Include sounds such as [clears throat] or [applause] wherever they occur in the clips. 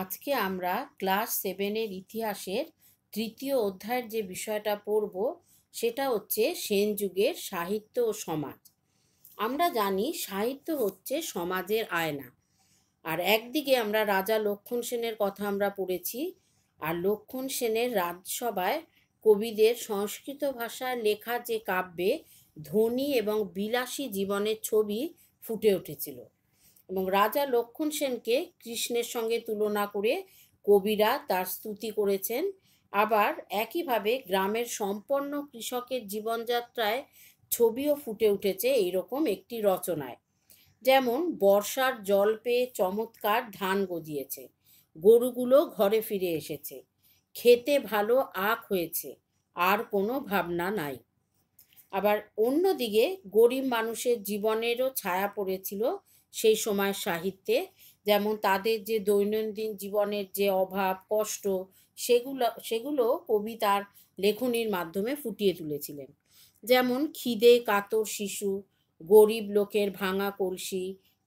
আজকে আমরা ক্লাস সেভেনের ইতিহাসের তৃতীয় অধ্যায়ের যে বিষয়টা পড়ব সেটা হচ্ছে সেন যুগের সাহিত্য ও সমাজ আমরা জানি সাহিত্য হচ্ছে সমাজের আয়না আর একদিকে আমরা রাজা লক্ষণ সেনের কথা আমরা পড়েছি আর লক্ষণ সেনের রাজসভায় কবিদের সংস্কৃত ভাষায় লেখা যে কাব্যে ধনী এবং বিলাসী জীবনের ছবি ফুটে উঠেছিল এবং রাজা লক্ষণ সেনকে কৃষ্ণের সঙ্গে তুলনা করে কবিরা তার স্তুতি করেছেন আবার একইভাবে গ্রামের সম্পন্ন কৃষকের জীবনযাত্রায় ছবিও ফুটে উঠেছে এইরকম একটি রচনায় যেমন বর্ষার জল পেয়ে চমৎকার ধান গজিয়েছে গরুগুলো ঘরে ফিরে এসেছে খেতে ভালো আখ হয়েছে আর কোনো ভাবনা নাই আবার অন্যদিকে গরিব মানুষের জীবনেরও ছায়া পড়েছিল সেই সময় সাহিত্যে যেমন তাদের যে দৈনন্দিন জীবনের যে অভাব কষ্ট সেগুলো সেগুলো কবি তার লেখনির মাধ্যমে ফুটিয়ে তুলেছিলেন যেমন খিদে কাতর শিশু গরিব লোকের ভাঙা কলসি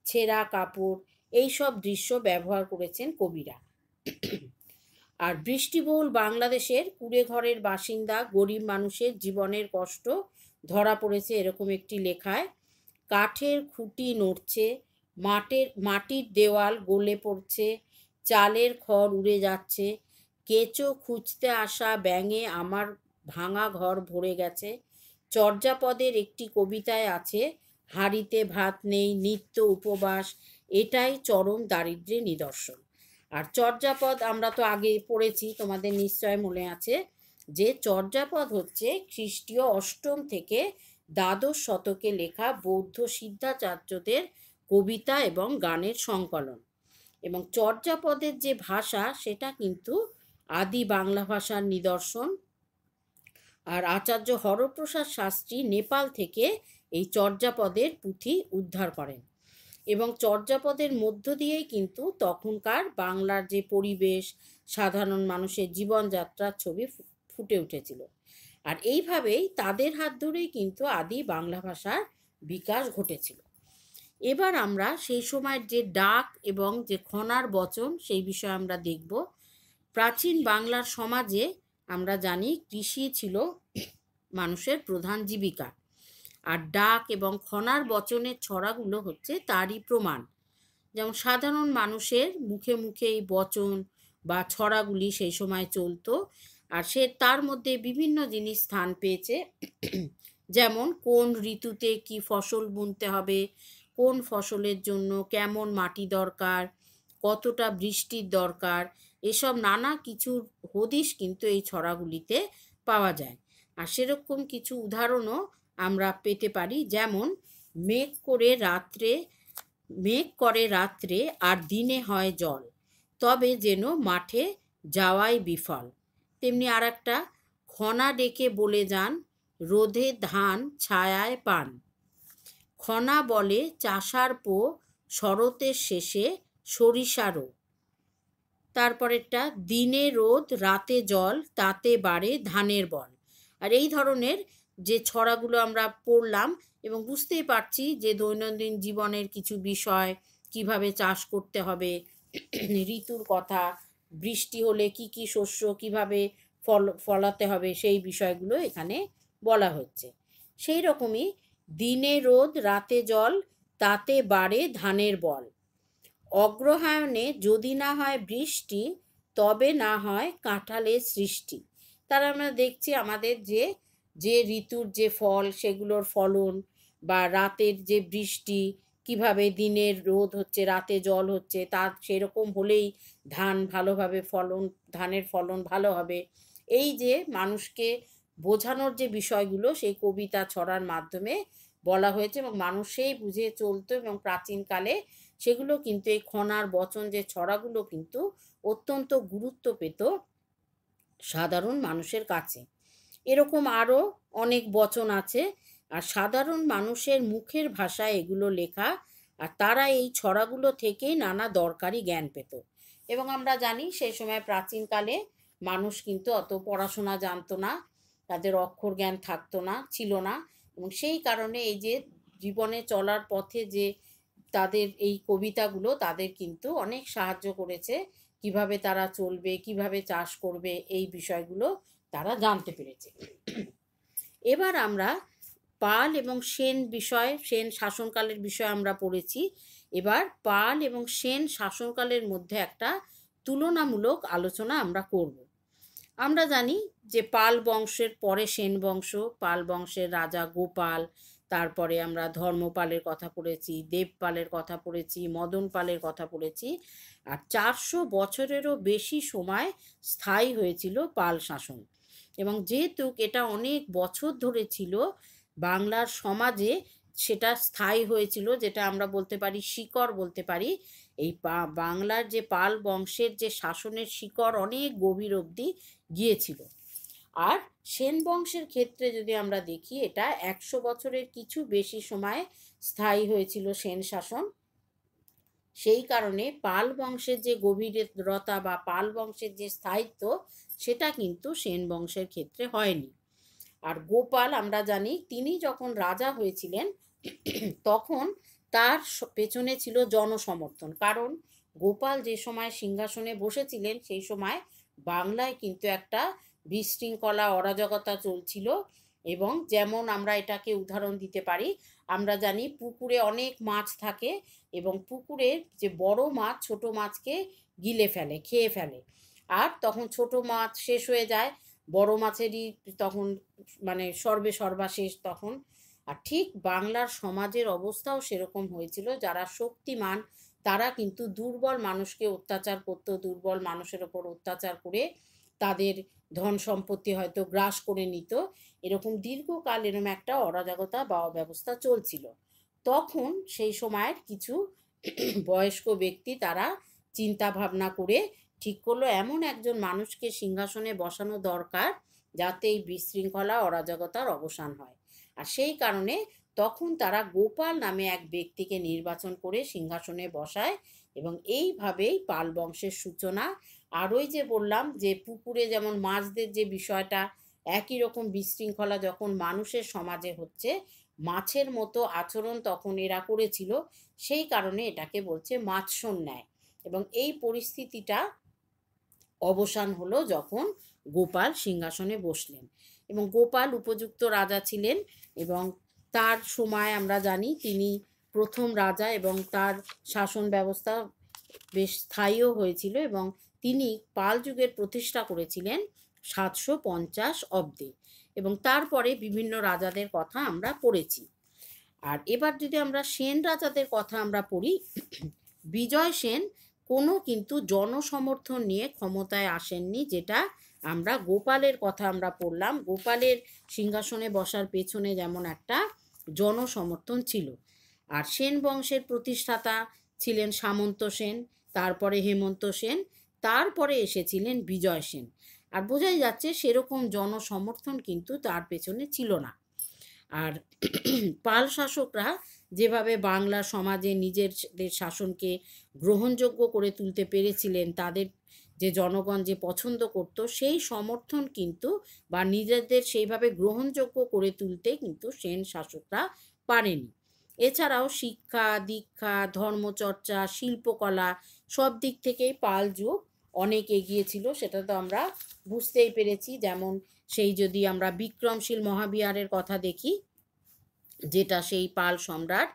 ছেঁড়া কাপড় এই সব দৃশ্য ব্যবহার করেছেন কবিরা আর বৃষ্টিবহুল বাংলাদেশের কুড়ে ঘরের বাসিন্দা গরিব মানুষের জীবনের কষ্ট ধরা পড়েছে এরকম একটি লেখায় কাঠের খুঁটি নড়ছে মাটির মাটির দেওয়াল গলে পড়ছে চালের খড় উড়ে যাচ্ছে কেঁচো খুঁজতে আসা ব্যাঙে আমার ভাঙা ঘর ভরে গেছে চর্যাপদের একটি কবিতায় আছে হাড়িতে ভাত নেই নিত্য উপবাস এটাই চরম দারিদ্র্যের নিদর্শন আর চর্যাপদ আমরা তো আগে পড়েছি তোমাদের নিশ্চয় মনে আছে যে চর্যাপদ হচ্ছে খ্রিস্টীয় অষ্টম থেকে দ্বাদশ শতকে লেখা বৌদ্ধ সিদ্ধাচার্যদের কবিতা এবং গানের সংকলন এবং চর্যাপদের যে ভাষা সেটা কিন্তু আদি বাংলা ভাষার নিদর্শন আর আচার্য হরপ্রসাদ শাস্ত্রী নেপাল থেকে এই চর্যাপদের পুঁথি উদ্ধার করেন এবং চর্যাপদের মধ্য দিয়েই কিন্তু তখনকার বাংলার যে পরিবেশ সাধারণ মানুষের জীবনযাত্রার ছবি ফুটে উঠেছিল আর এইভাবেই তাদের হাত ধরেই কিন্তু আদি বাংলা ভাষার বিকাশ ঘটেছিল এবার আমরা সেই সময়ের যে ডাক এবং যে খনার বচন সেই বিষয়ে আমরা দেখব প্রাচীন বাংলার সমাজে আমরা জানি কৃষি ছিল মানুষের প্রধান জীবিকা আর ডাক এবং খনার বচনের ছড়াগুলো হচ্ছে তারই প্রমাণ যেমন সাধারণ মানুষের মুখে মুখে এই বচন বা ছড়াগুলি সেই সময় চলতো আর সে তার মধ্যে বিভিন্ন জিনিস স্থান পেয়েছে যেমন কোন ঋতুতে কি ফসল বুনতে হবে কোন ফসলের জন্য কেমন মাটি দরকার কতটা বৃষ্টির দরকার এসব নানা কিছুর হদিশ কিন্তু এই ছড়াগুলিতে পাওয়া যায় আর সেরকম কিছু উদাহরণও আমরা পেতে পারি যেমন মেঘ করে রাত্রে মেঘ করে রাত্রে আর দিনে হয় জল তবে যেন মাঠে যাওয়াই বিফল তেমনি আর একটা খনা ডেকে বলে যান রোদে ধান ছায়ায় পান খনা বলে চাষার পো শরতের শেষে সরিষারও তারপরেরটা দিনে রোদ রাতে জল তাতে বাড়ে ধানের বন আর এই ধরনের যে ছড়াগুলো আমরা পড়লাম এবং বুঝতেই পারছি যে দৈনন্দিন জীবনের কিছু বিষয় কিভাবে চাষ করতে হবে ঋতুর কথা বৃষ্টি হলে কি কি শস্য কিভাবে ফল ফলাতে হবে সেই বিষয়গুলো এখানে বলা হচ্ছে সেই রকমই দিনে রোদ রাতে জল তাতে বাড়ে ধানের বল অগ্রহায়ণে যদি না হয় বৃষ্টি তবে না হয় কাঁঠালের সৃষ্টি তার আমরা দেখছি আমাদের যে যে ঋতুর যে ফল সেগুলোর ফলন বা রাতের যে বৃষ্টি কিভাবে দিনের রোদ হচ্ছে রাতে জল হচ্ছে তা সেরকম হলেই ধান ভালোভাবে ফলন ধানের ফলন ভালো হবে এই যে মানুষকে বোঝানোর যে বিষয়গুলো সেই কবিতা ছড়ার মাধ্যমে বলা হয়েছে এবং মানুষেই বুঝে চলতো এবং প্রাচীনকালে সেগুলো কিন্তু এই খনার বচন যে ছড়াগুলো কিন্তু অত্যন্ত গুরুত্ব পেত সাধারণ মানুষের কাছে এরকম আরও অনেক বচন আছে আর সাধারণ মানুষের মুখের ভাষায় এগুলো লেখা আর তারা এই ছড়াগুলো থেকেই নানা দরকারি জ্ঞান পেত এবং আমরা জানি সেই সময় প্রাচীনকালে মানুষ কিন্তু অত পড়াশোনা জানতো না তাদের অক্ষর জ্ঞান থাকতো না ছিল না এবং সেই কারণে এই যে জীবনে চলার পথে যে তাদের এই কবিতাগুলো তাদের কিন্তু অনেক সাহায্য করেছে কিভাবে তারা চলবে কিভাবে চাষ করবে এই বিষয়গুলো তারা জানতে পেরেছে এবার আমরা পাল এবং সেন বিষয় সেন শাসনকালের বিষয় আমরা পড়েছি এবার পাল এবং সেন শাসনকালের মধ্যে একটা তুলনামূলক আলোচনা আমরা করবো আমরা জানি যে পাল বংশের পরে সেন বংশ পাল বংশের রাজা গোপাল তারপরে আমরা ধর্মপালের কথা পড়েছি দেবপালের কথা পড়েছি মদন পালের কথা পড়েছি আর চারশো বছরেরও বেশি সময় স্থায়ী হয়েছিল পাল শাসন এবং যেহেতু এটা অনেক বছর ধরে ছিল বাংলার সমাজে সেটা স্থায়ী হয়েছিল যেটা আমরা বলতে পারি শিকড় বলতে পারি এই বাংলার যে পাল বংশের যে শাসনের শিকড় অনেক গভীর অবধি গিয়েছিল আর সেন বংশের ক্ষেত্রে যদি আমরা দেখি এটা একশো বছরের কিছু বেশি সময় স্থায়ী হয়েছিল সেন শাসন সেই কারণে পাল বংশের যে গভীরতা বা পাল বংশের যে স্থায়িত্ব সেটা কিন্তু সেন বংশের ক্ষেত্রে হয়নি আর গোপাল আমরা জানি তিনি যখন রাজা হয়েছিলেন তখন তার পেছনে ছিল জনসমর্থন কারণ গোপাল যে সময় সিংহাসনে বসেছিলেন সেই সময় বাংলায় কিন্তু একটা বিশৃঙ্খলা অরাজকতা চলছিল এবং যেমন আমরা এটাকে উদাহরণ দিতে পারি আমরা জানি পুকুরে অনেক মাছ থাকে এবং পুকুরের যে বড় মাছ ছোট মাছকে গিলে ফেলে খেয়ে ফেলে আর তখন ছোট মাছ শেষ হয়ে যায় বড় মাছেরই তখন মানে সর্বে সর্বাশেষ তখন আর ঠিক বাংলার সমাজের অবস্থাও সেরকম হয়েছিল যারা শক্তিমান তারা কিন্তু দুর্বল মানুষকে অত্যাচার করত দুর্বল মানুষের ওপর অত্যাচার করে তাদের ধন সম্পত্তি হয়তো গ্রাস করে নিত এরকম দীর্ঘকাল এরম একটা অরাজকতা বা অব্যবস্থা চলছিল তখন সেই সময়ের কিছু [clears throat] বয়স্ক ব্যক্তি তারা চিন্তা ভাবনা করে ঠিক করলো এমন একজন মানুষকে সিংহাসনে বসানো দরকার যাতে এই বিশৃঙ্খলা অরাজকতার অবসান হয় আর সেই কারণে তখন তারা গোপাল নামে এক ব্যক্তিকে নির্বাচন করে সিংহাসনে বসায় এবং এইভাবেই পাল বংশের সূচনা আর ওই যে বললাম যে পুকুরে যেমন মাছদের যে বিষয়টা একই রকম বিশৃঙ্খলা যখন মানুষের সমাজে হচ্ছে মাছের মতো আচরণ তখন এরা করেছিল সেই কারণে এটাকে বলছে মাছ সন্ন্যায় এবং এই পরিস্থিতিটা অবসান হলো যখন গোপাল সিংহাসনে বসলেন এবং গোপাল উপযুক্ত রাজা ছিলেন এবং তার সময় আমরা জানি তিনি প্রথম রাজা এবং তার শাসন ব্যবস্থা বেশ স্থায়ীও হয়েছিল এবং তিনি পাল যুগের প্রতিষ্ঠা করেছিলেন সাতশো পঞ্চাশ অব্দে এবং তারপরে বিভিন্ন রাজাদের কথা আমরা পড়েছি আর এবার যদি আমরা সেন রাজাদের কথা আমরা পড়ি বিজয় সেন কোনো কিন্তু জনসমর্থন নিয়ে ক্ষমতায় আসেননি যেটা আমরা গোপালের কথা আমরা পড়লাম গোপালের সিংহাসনে বসার পেছনে যেমন একটা জনসমর্থন ছিল আর সেন বংশের প্রতিষ্ঠাতা ছিলেন সামন্ত সেন তারপরে হেমন্ত সেন তারপরে এসেছিলেন বিজয় সেন আর বোঝাই যাচ্ছে সেরকম জনসমর্থন কিন্তু তার পেছনে ছিল না আর পাল শাসকরা যেভাবে বাংলা সমাজে নিজের শাসনকে গ্রহণযোগ্য করে তুলতে পেরেছিলেন তাদের যে জনগণ যে পছন্দ করত সেই সমর্থন কিন্তু বা নিজেদের সেইভাবে গ্রহণযোগ্য করে তুলতে কিন্তু সেন শাসকরা পারেনি এছাড়াও শিক্ষা দীক্ষা ধর্মচর্চা শিল্পকলা সব দিক থেকেই পাল যুগ অনেক এগিয়েছিল সেটা তো আমরা বুঝতেই পেরেছি যেমন সেই যদি আমরা বিক্রমশীল মহাবিহারের কথা দেখি যেটা সেই পাল সম্রাট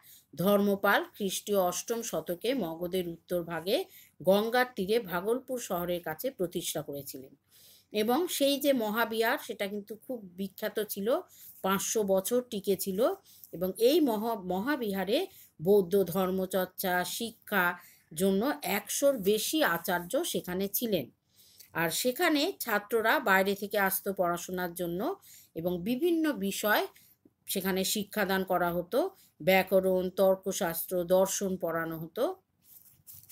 ধর্মপাল খ্রিস্টীয় অষ্টম শতকে মগধের উত্তর ভাগে গঙ্গার তীরে ভাগলপুর শহরের কাছে প্রতিষ্ঠা করেছিলেন এবং সেই যে মহাবিহার সেটা কিন্তু খুব বিখ্যাত ছিল পাঁচশো বছর টিকে ছিল এবং এই মহা মহাবিহারে বৌদ্ধ ধর্মচর্চা শিক্ষা জন্য একশোর বেশি আচার্য সেখানে ছিলেন আর সেখানে ছাত্ররা বাইরে থেকে আসতো পড়াশোনার জন্য এবং বিভিন্ন বিষয় সেখানে শিক্ষাদান করা হতো ব্যাকরণ তর্কশাস্ত্র দর্শন পড়ানো হতো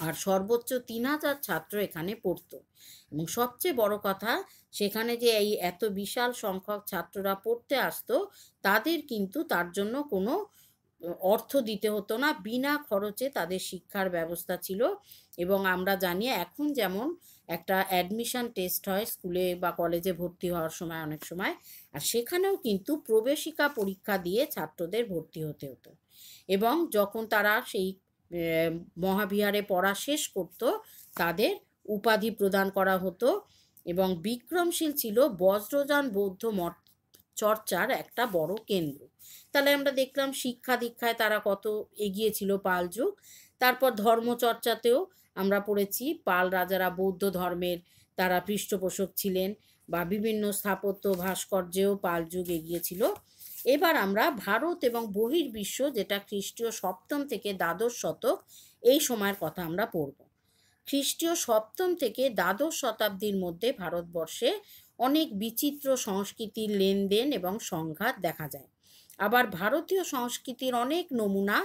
আর সর্বোচ্চ তিন হাজার ছাত্র এখানে পড়ত এবং সবচেয়ে বড় কথা সেখানে যে এই এত বিশাল সংখ্যক ছাত্ররা পড়তে আসতো তাদের কিন্তু তার জন্য কোনো অর্থ দিতে হতো না বিনা খরচে তাদের শিক্ষার ব্যবস্থা ছিল এবং আমরা জানি এখন যেমন একটা অ্যাডমিশান টেস্ট হয় স্কুলে বা কলেজে ভর্তি হওয়ার সময় অনেক সময় আর সেখানেও কিন্তু প্রবেশিকা পরীক্ষা দিয়ে ছাত্রদের ভর্তি হতে হতো এবং যখন তারা সেই মহাবিহারে পড়া শেষ করত তাদের উপাধি প্রদান করা হতো এবং বিক্রমশীল ছিল বজ্রযান বৌদ্ধ মঠ চর্চার একটা বড় কেন্দ্র তাহলে আমরা দেখলাম শিক্ষা দীক্ষায় তারা কত এগিয়েছিল পাল যুগ তারপর ধর্মচর্চাতেও আমরা পড়েছি পাল রাজারা বৌদ্ধ ধর্মের তারা পৃষ্ঠপোষক ছিলেন বা বিভিন্ন স্থাপত্য ভাস্কর্যেও পাল যুগ এগিয়েছিল এবার আমরা ভারত এবং বহির্বিশ্ব যেটা খ্রিস্টীয় সপ্তম থেকে দ্বাদশ শতক এই সময়ের কথা আমরা পড়ব খ্রিস্টীয় সপ্তম থেকে দ্বাদশ শতাব্দীর মধ্যে ভারতবর্ষে অনেক বিচিত্র সংস্কৃতির লেনদেন এবং সংঘাত দেখা যায় আবার ভারতীয় সংস্কৃতির অনেক নমুনা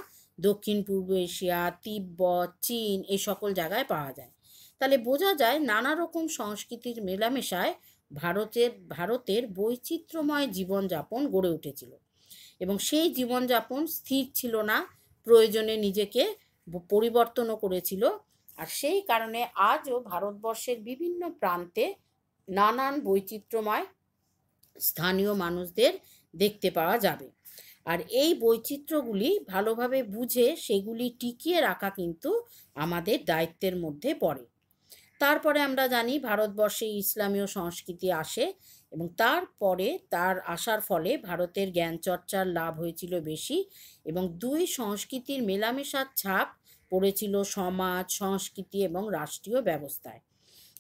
দক্ষিণ পূর্ব এশিয়া তিব্বত চীন এই সকল জায়গায় পাওয়া যায় তাহলে বোঝা যায় নানা রকম সংস্কৃতির মেলামেশায় ভারতের ভারতের বৈচিত্র্যময় জীবনযাপন গড়ে উঠেছিল এবং সেই জীবনযাপন স্থির ছিল না প্রয়োজনে নিজেকে পরিবর্তনও করেছিল আর সেই কারণে আজও ভারতবর্ষের বিভিন্ন প্রান্তে নানান বৈচিত্র্যময় স্থানীয় মানুষদের দেখতে পাওয়া যাবে আর এই বৈচিত্র্যগুলি ভালোভাবে বুঝে সেগুলি টিকিয়ে রাখা কিন্তু আমাদের দায়িত্বের মধ্যে পড়ে তারপরে আমরা জানি ভারতবর্ষে ইসলামীয় সংস্কৃতি আসে এবং তারপরে তার আসার ফলে ভারতের জ্ঞান চর্চার লাভ হয়েছিল বেশি এবং দুই সংস্কৃতির মেলামেশার ছাপ পড়েছিল সমাজ সংস্কৃতি এবং রাষ্ট্রীয় ব্যবস্থায়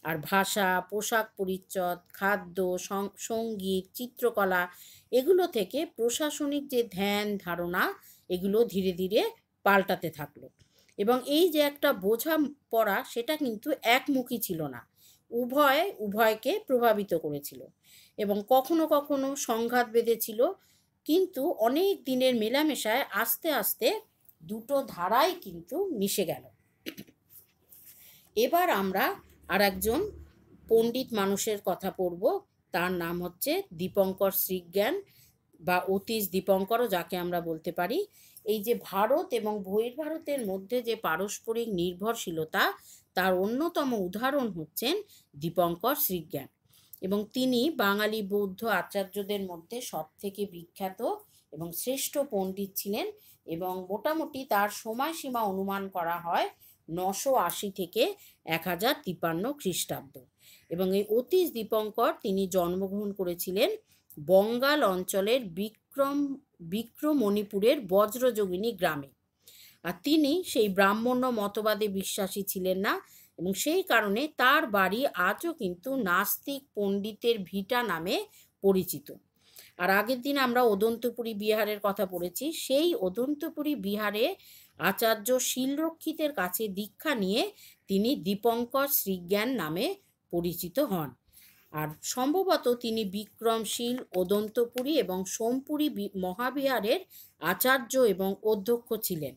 আর ভাষা পোশাক পরিচ্ছদ খাদ্য সঙ্গীত চিত্রকলা এগুলো থেকে প্রশাসনিক যে ধ্যান ধারণা এগুলো ধীরে ধীরে পাল্টাতে থাকলো এবং এই যে একটা বোঝা পড়া সেটা কিন্তু একমুখী ছিল না উভয় উভয়কে প্রভাবিত করেছিল এবং কখনো কখনো সংঘাত বেঁধেছিল কিন্তু অনেক দিনের মেলামেশায় আস্তে আস্তে দুটো ধারাই কিন্তু মিশে গেল এবার আমরা আর একজন পণ্ডিত মানুষের কথা পড়ব তার নাম হচ্ছে দীপঙ্কর শ্রীজ্ঞান বা অতীশ দীপঙ্করও যাকে আমরা বলতে পারি এই যে ভারত এবং বহির ভারতের মধ্যে যে পারস্পরিক নির্ভরশীলতা তার অন্যতম উদাহরণ হচ্ছেন দীপঙ্কর শ্রীজ্ঞান এবং তিনি বাঙালি বৌদ্ধ আচার্যদের মধ্যে সবথেকে বিখ্যাত এবং শ্রেষ্ঠ পণ্ডিত ছিলেন এবং মোটামুটি তার সময়সীমা অনুমান করা হয় নশো আশি থেকে এক হাজার তিপ্পান্ন খ্রিস্টাব্দ এবং এই অতীশ দীপঙ্কর তিনি জন্মগ্রহণ করেছিলেন বঙ্গাল অঞ্চলের বিক্রম বিক্রমণিপুরের বজ্রযোগিনী গ্রামে আর তিনি সেই ব্রাহ্মণ্য মতবাদে বিশ্বাসী ছিলেন না এবং সেই কারণে তার বাড়ি আজও কিন্তু নাস্তিক পণ্ডিতের ভিটা নামে পরিচিত আর আগের দিন আমরা ওদন্তপুরী বিহারের কথা পড়েছি সেই ওদন্তপুরী বিহারে আচার্য শিলরক্ষিতের কাছে দীক্ষা নিয়ে তিনি দীপঙ্কর শ্রীজ্ঞান নামে পরিচিত হন আর সম্ভবত তিনি বিক্রমশীল ওদন্তপুরী এবং সোমপুরী মহাবিহারের আচার্য এবং অধ্যক্ষ ছিলেন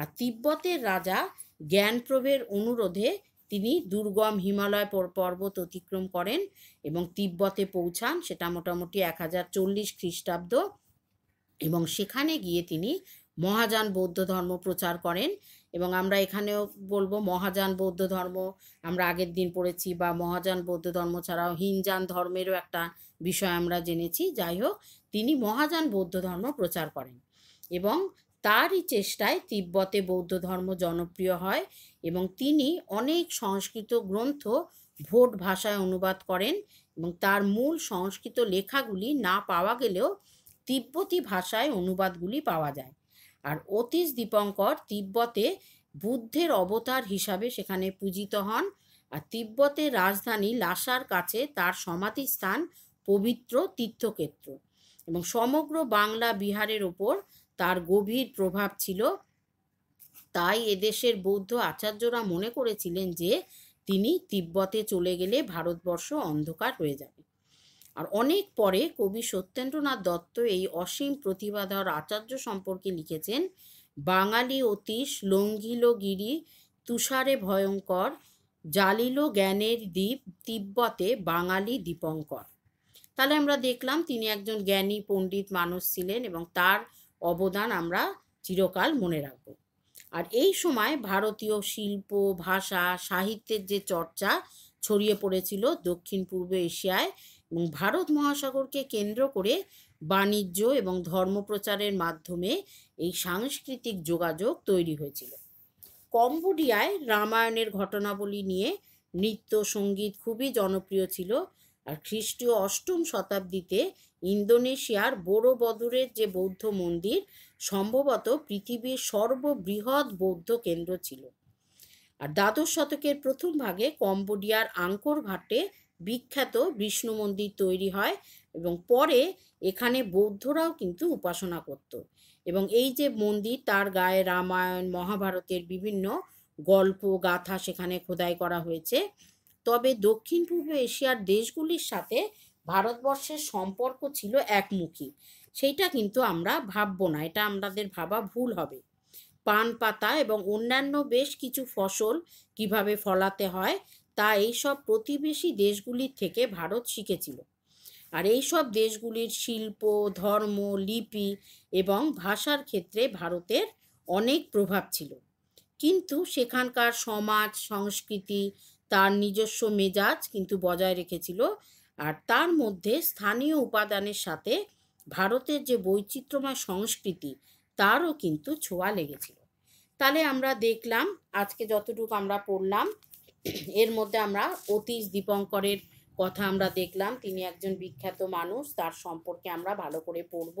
আর তিব্বতের রাজা জ্ঞানপ্রভের অনুরোধে তিনি দুর্গম হিমালয় পর্বত অতিক্রম করেন এবং তিব্বতে পৌঁছান সেটা মোটামুটি এক হাজার চল্লিশ খ্রিস্টাব্দ এবং সেখানে গিয়ে তিনি মহাযান বৌদ্ধ ধর্ম প্রচার করেন এবং আমরা এখানেও বলবো মহাযান বৌদ্ধ ধর্ম আমরা আগের দিন পড়েছি বা মহাযান বৌদ্ধ ধর্ম ছাড়াও হিনযান ধর্মেরও একটা বিষয় আমরা জেনেছি যাই হোক তিনি মহাযান বৌদ্ধ ধর্ম প্রচার করেন এবং তারই চেষ্টায় তিব্বতে বৌদ্ধ ধর্ম জনপ্রিয় হয় এবং তিনি অনেক সংস্কৃত গ্রন্থ ভোট ভাষায় অনুবাদ করেন এবং তার মূল সংস্কৃত লেখাগুলি না পাওয়া গেলেও তিব্বতী ভাষায় অনুবাদগুলি পাওয়া যায় আর অতীশ দীপঙ্কর তিব্বতে বুদ্ধের অবতার হিসাবে সেখানে পূজিত হন আর তিব্বতের রাজধানী লাসার কাছে তার সমাধিস্থান পবিত্র তীর্থক্ষেত্র এবং সমগ্র বাংলা বিহারের ওপর তার গভীর প্রভাব ছিল তাই এদেশের বৌদ্ধ আচার্যরা মনে করেছিলেন যে তিনি তিব্বতে চলে গেলে ভারতবর্ষ অন্ধকার হয়ে যাবে আর অনেক পরে কবি সত্যেন্দ্রনাথ দত্ত এই অসীম প্রতিভাধর আচার্য সম্পর্কে লিখেছেন বাঙালি অতীশ লঙ্ঘিল গিরি তুষারে ভয়ঙ্কর জালিল জ্ঞানের দ্বীপ তিব্বতে বাঙালি দীপঙ্কর তাহলে আমরা দেখলাম তিনি একজন জ্ঞানী পণ্ডিত মানুষ ছিলেন এবং তার অবদান আমরা চিরকাল মনে রাখব আর এই সময় ভারতীয় শিল্প ভাষা সাহিত্যের যে চর্চা ছড়িয়ে পড়েছিল দক্ষিণ পূর্ব এশিয়ায় এবং ভারত মহাসাগরকে কেন্দ্র করে বাণিজ্য এবং ধর্মপ্রচারের মাধ্যমে এই সাংস্কৃতিক যোগাযোগ তৈরি হয়েছিল কম্বোডিয়ায় রামায়ণের ঘটনাবলী নিয়ে নৃত্য সঙ্গীত খুবই জনপ্রিয় ছিল আর খ্রিস্টীয় অষ্টম শতাব্দীতে ইন্দোনেশিয়ার বোরো যে বৌদ্ধ মন্দির সম্ভবত পৃথিবীর সর্ববৃহৎ বৌদ্ধ কেন্দ্র ছিল আর দ্বাদশ শতকের প্রথম ভাগে কম্বোডিয়ার আঙ্কর ঘাটে বিখ্যাত বিষ্ণু মন্দির তৈরি হয় এবং পরে এখানে বৌদ্ধরাও কিন্তু উপাসনা করত এবং এই যে মন্দির তার গায়ে রামায়ণ মহাভারতের বিভিন্ন গল্প গাথা সেখানে খোদাই করা হয়েছে তবে দক্ষিণ পূর্ব এশিয়ার দেশগুলির সাথে ভারতবর্ষের সম্পর্ক ছিল একমুখী সেইটা কিন্তু আমরা ভাববো না এটা আমাদের ভাবা ভুল হবে পান পাতা এবং অন্যান্য বেশ কিছু ফসল কিভাবে ফলাতে হয় তা এইসব প্রতিবেশী দেশগুলির থেকে ভারত শিখেছিল আর এইসব দেশগুলির শিল্প ধর্ম লিপি এবং ভাষার ক্ষেত্রে ভারতের অনেক প্রভাব ছিল কিন্তু সেখানকার সমাজ সংস্কৃতি তার নিজস্ব মেজাজ কিন্তু বজায় রেখেছিল আর তার মধ্যে স্থানীয় উপাদানের সাথে ভারতের যে বৈচিত্র্যময় সংস্কৃতি তারও কিন্তু ছোঁয়া লেগেছিল তাহলে আমরা দেখলাম আজকে যতটুকু আমরা পড়লাম এর মধ্যে আমরা অতীশ দীপঙ্করের কথা আমরা দেখলাম তিনি একজন বিখ্যাত মানুষ তার সম্পর্কে আমরা ভালো করে পড়ব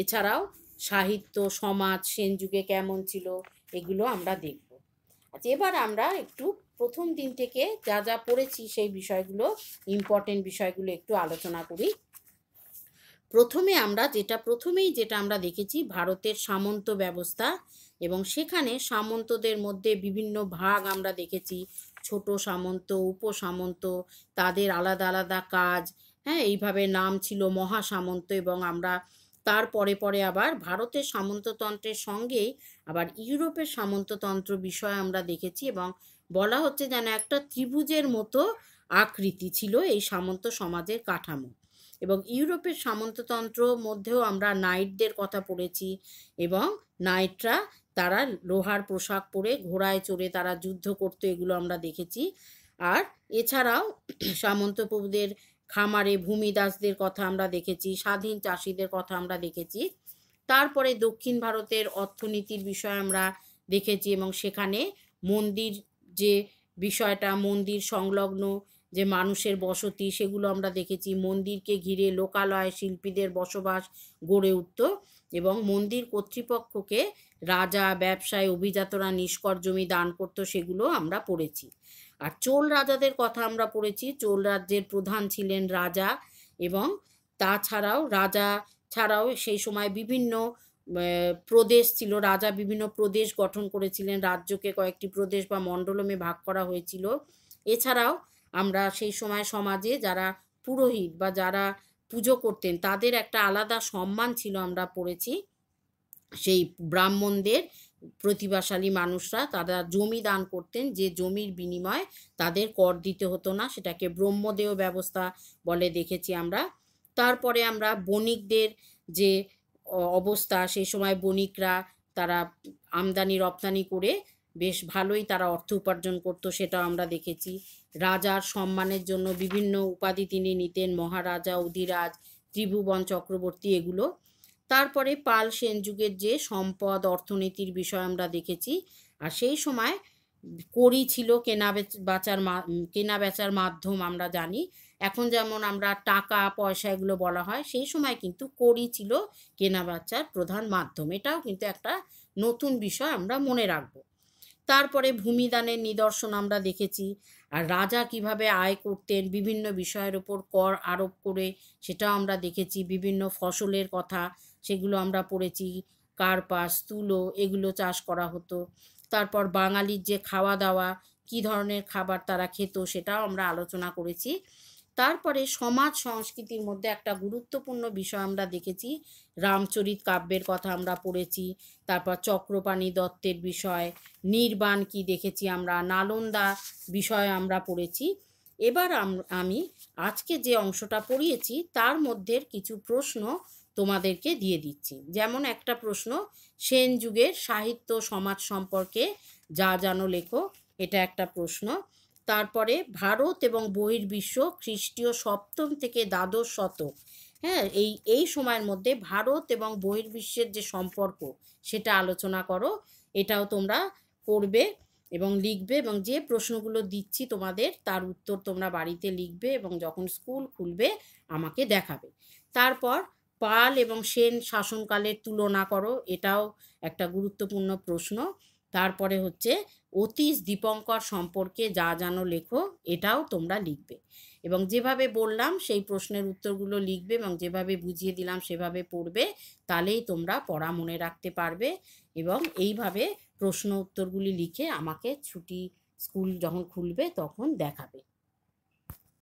এছাড়াও সাহিত্য সমাজ সেন যুগে কেমন ছিল এগুলো আমরা দেখব আচ্ছা এবার আমরা একটু প্রথম দিন থেকে যা যা পড়েছি সেই বিষয়গুলো ইম্পর্টেন্ট বিষয়গুলো একটু আলোচনা করি প্রথমে আমরা যেটা প্রথমেই যেটা আমরা দেখেছি ভারতের সামন্ত ব্যবস্থা এবং সেখানে সামন্তদের মধ্যে বিভিন্ন ভাগ আমরা দেখেছি ছোট সামন্ত উপসামন্ত তাদের আলাদা আলাদা কাজ হ্যাঁ এইভাবে নাম ছিল মহাসামন্ত এবং আমরা তার পরে পরে আবার ভারতের সামন্ততন্ত্রের সঙ্গেই আবার ইউরোপের সামন্ততন্ত্র বিষয় আমরা দেখেছি এবং বলা হচ্ছে যেন একটা ত্রিভুজের মতো আকৃতি ছিল এই সামন্ত সমাজের কাঠামো এবং ইউরোপের সামন্ততন্ত্র মধ্যেও আমরা নাইটদের কথা পড়েছি এবং নাইটরা তারা লোহার পোশাক পরে ঘোড়ায় চড়ে তারা যুদ্ধ করতো এগুলো আমরা দেখেছি আর এছাড়াও সামন্ত প্রভুদের খামারে ভূমিদাসদের কথা আমরা দেখেছি স্বাধীন চাষিদের কথা আমরা দেখেছি তারপরে দক্ষিণ ভারতের অর্থনীতির বিষয় আমরা দেখেছি এবং সেখানে মন্দির যে বিষয়টা মন্দির সংলগ্ন যে মানুষের বসতি সেগুলো আমরা দেখেছি মন্দিরকে ঘিরে লোকালয় শিল্পীদের বসবাস গড়ে উঠত এবং মন্দির কর্তৃপক্ষকে রাজা ব্যবসায় অভিজাতরা নিষ্কর জমি দান করত সেগুলো আমরা পড়েছি আর চোল রাজাদের কথা আমরা পড়েছি চোল রাজ্যের প্রধান ছিলেন রাজা এবং তাছাড়াও রাজা ছাড়াও সেই সময় বিভিন্ন প্রদেশ ছিল রাজা বিভিন্ন প্রদেশ গঠন করেছিলেন রাজ্যকে কয়েকটি প্রদেশ বা মণ্ডলমে ভাগ করা হয়েছিল এছাড়াও আমরা সেই সময় সমাজে যারা পুরোহিত বা যারা পুজো করতেন তাদের একটা আলাদা সম্মান ছিল আমরা পড়েছি সেই ব্রাহ্মণদের প্রতিভাশালী মানুষরা তারা জমি দান করতেন যে জমির বিনিময়ে তাদের কর দিতে হতো না সেটাকে ব্রহ্মদেহ ব্যবস্থা বলে দেখেছি আমরা তারপরে আমরা বণিকদের যে অবস্থা সেই সময় বণিকরা তারা আমদানি রপ্তানি করে বেশ ভালোই তারা অর্থ উপার্জন করত সেটা আমরা দেখেছি রাজার সম্মানের জন্য বিভিন্ন উপাধি তিনি নিতেন মহারাজা অধিরাজ ত্রিভুবন চক্রবর্তী এগুলো তারপরে পাল সেন যুগের যে সম্পদ অর্থনীতির বিষয় আমরা দেখেছি আর সেই সময় করি ছিল কেনা বেচার কেনা বেচার মাধ্যম আমরা জানি এখন যেমন আমরা টাকা পয়সা এগুলো বলা হয় সেই সময় কিন্তু করি ছিল কেনা বাচ্চার প্রধান মাধ্যম এটাও কিন্তু একটা নতুন বিষয় আমরা মনে রাখব তারপরে ভূমিদানের নিদর্শন আমরা দেখেছি আর রাজা কিভাবে আয় করতেন বিভিন্ন বিষয়ের ওপর কর আরোপ করে সেটাও আমরা দেখেছি বিভিন্ন ফসলের কথা সেগুলো আমরা পড়েছি কার্পাস তুলো এগুলো চাষ করা হতো তারপর বাঙালির যে খাওয়া দাওয়া কী ধরনের খাবার তারা খেত সেটাও আমরা আলোচনা করেছি তারপরে সমাজ সংস্কৃতির মধ্যে একটা গুরুত্বপূর্ণ বিষয় আমরা দেখেছি রামচরিত কাব্যের কথা আমরা পড়েছি তারপর চক্রপাণী দত্তের বিষয় নির্বাণ কি দেখেছি আমরা নালন্দা বিষয় আমরা পড়েছি এবার আমি আজকে যে অংশটা পড়িয়েছি তার মধ্যে কিছু প্রশ্ন তোমাদেরকে দিয়ে দিচ্ছি যেমন একটা প্রশ্ন সেন যুগের সাহিত্য সমাজ সম্পর্কে যা জানো লেখো এটা একটা প্রশ্ন তারপরে ভারত এবং বহির্বিশ্ব খ্রিস্টীয় সপ্তম থেকে দ্বাদশ শতক হ্যাঁ এই এই সময়ের মধ্যে ভারত এবং বহির্বিশ্বের যে সম্পর্ক সেটা আলোচনা করো এটাও তোমরা পড়বে এবং লিখবে এবং যে প্রশ্নগুলো দিচ্ছি তোমাদের তার উত্তর তোমরা বাড়িতে লিখবে এবং যখন স্কুল খুলবে আমাকে দেখাবে তারপর পাল এবং সেন শাসনকালের তুলনা করো এটাও একটা গুরুত্বপূর্ণ প্রশ্ন তারপরে হচ্ছে অতীশ দীপঙ্কর সম্পর্কে যা জানো লেখো এটাও তোমরা লিখবে এবং যেভাবে বললাম সেই প্রশ্নের উত্তরগুলো লিখবে এবং যেভাবে বুঝিয়ে দিলাম সেভাবে পড়বে তাহলেই তোমরা পড়া মনে রাখতে পারবে এবং এইভাবে প্রশ্ন উত্তরগুলি লিখে আমাকে ছুটি স্কুল যখন খুলবে তখন দেখাবে